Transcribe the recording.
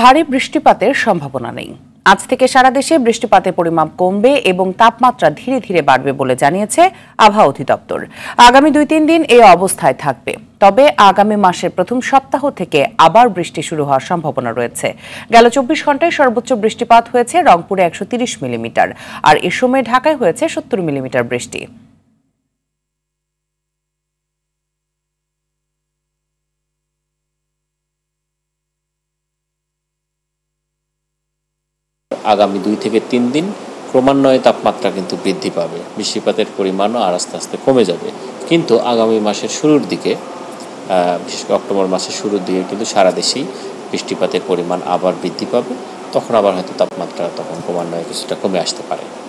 ভারী বৃষ্টিপাতের সম্ভাবনা নেই আজ থেকে সারা দেশে বৃষ্টিপাতের পরিমাপ কমবে এবং তাপমাত্রা ধীরে ধীরে বাড়বে বলে জানিয়েছে আবহাওয়া অধিদপ্তর আগামী দুই তিন দিন এই অবস্থায় থাকবে তবে আগামী মাসের প্রথম সপ্তাহ থেকে আবার বৃষ্টি শুরু হওয়ার সম্ভাবনা রয়েছে গেল চব্বিশ ঘন্টায় সর্বোচ্চ বৃষ্টিপাত হয়েছে রংপুরে একশো মিলিমিটার আর এ সময় ঢাকায় হয়েছে সত্তর মিলিমিটার বৃষ্টি আগামী দুই থেকে তিন দিন ক্রমান্বয়ে তাপমাত্রা কিন্তু বৃদ্ধি পাবে বৃষ্টিপাতের পরিমাণও আর আস্তে আস্তে কমে যাবে কিন্তু আগামী মাসের শুরুর দিকে বিশেষ করে অক্টোবর মাসের শুরুর দিকে কিন্তু সারা দেশেই বৃষ্টিপাতের পরিমাণ আবার বৃদ্ধি পাবে তখন আবার হয়তো তাপমাত্রা তখন ক্রমান্বয়ে কিছুটা কমে আসতে পারে